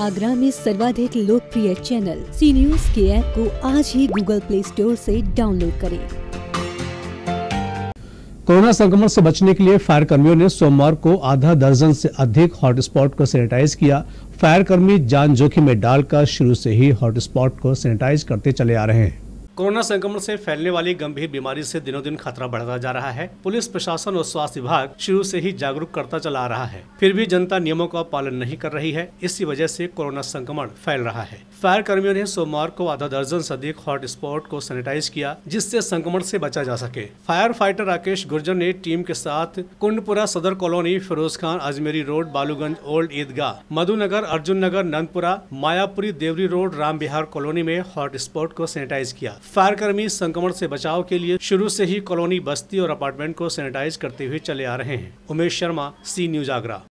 आगरा में सर्वाधिक लोकप्रिय चैनल सी न्यूज के ऐप को आज ही गूगल प्ले स्टोर से डाउनलोड करें कोरोना संक्रमण से बचने के लिए फायर कर्मियों ने सोमवार को आधा दर्जन से अधिक हॉटस्पॉट को सैनिटाइज किया फायर कर्मी जान जोखिम में डालकर शुरू से ही हॉटस्पॉट को सैनिटाइज करते चले आ रहे हैं कोरोना संक्रमण से फैलने वाली गंभीर बीमारी से दिनों दिन खतरा बढ़ता जा रहा है पुलिस प्रशासन और स्वास्थ्य विभाग शुरू से ही जागरूक करता चला आ रहा है फिर भी जनता नियमों का पालन नहीं कर रही है इसी वजह से कोरोना संक्रमण फैल रहा है फायर कर्मियों ने सोमवार को आधा दर्जन से अधिक हॉटस्पॉट को सैनिटाइज किया जिससे संक्रमण से बचा जा सके फायर फाइटर राकेश गुर्जर ने टीम के साथ Kundpura Sadar colony Firoz Khan Ajmeri road Baluganj old Idgah Madhunagar Arjun Nagar Nandpura Mayapuri Devri road Ram Vihar colony में हॉटस्पॉट को सैनिटाइज किया फायरकर्मी संक्रमण से बचाव के लिए शुरू से ही कॉलोनी बस्ती और अपार्टमेंट को सैनिटाइज करते हुए चले आ रहे हैं उमेश शर्मा सी न्यूज आगरा